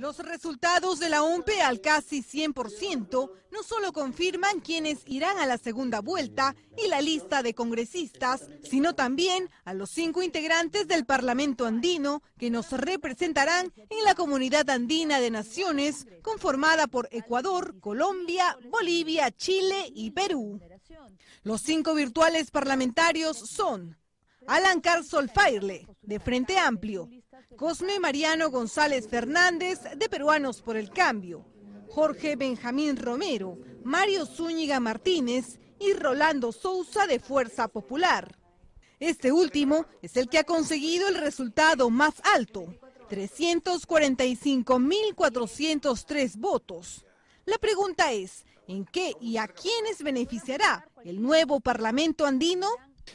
Los resultados de la OMPE al casi 100% no solo confirman quienes irán a la segunda vuelta y la lista de congresistas, sino también a los cinco integrantes del Parlamento andino que nos representarán en la Comunidad Andina de Naciones, conformada por Ecuador, Colombia, Bolivia, Chile y Perú. Los cinco virtuales parlamentarios son Alan Carl Solfairle, de Frente Amplio, Cosme Mariano González Fernández, de Peruanos por el Cambio, Jorge Benjamín Romero, Mario Zúñiga Martínez y Rolando Sousa de Fuerza Popular. Este último es el que ha conseguido el resultado más alto, 345.403 votos. La pregunta es, ¿en qué y a quiénes beneficiará el nuevo Parlamento andino?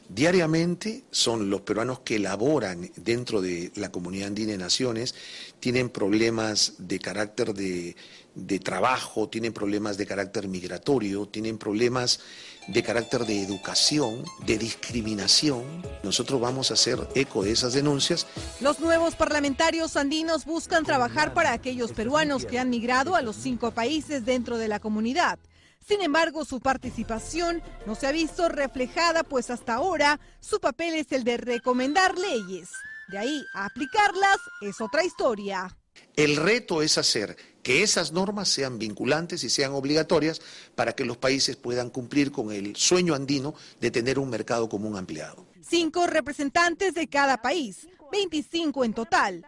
Diariamente son los peruanos que laboran dentro de la comunidad andina de naciones, tienen problemas de carácter de, de trabajo, tienen problemas de carácter migratorio, tienen problemas de carácter de educación, de discriminación. Nosotros vamos a hacer eco de esas denuncias. Los nuevos parlamentarios andinos buscan trabajar para aquellos peruanos que han migrado a los cinco países dentro de la comunidad. Sin embargo, su participación no se ha visto reflejada, pues hasta ahora su papel es el de recomendar leyes. De ahí a aplicarlas es otra historia. El reto es hacer que esas normas sean vinculantes y sean obligatorias para que los países puedan cumplir con el sueño andino de tener un mercado común ampliado. Cinco representantes de cada país, 25 en total,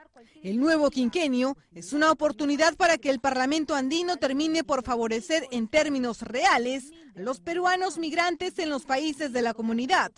el nuevo quinquenio es una oportunidad para que el Parlamento andino termine por favorecer en términos reales a los peruanos migrantes en los países de la comunidad.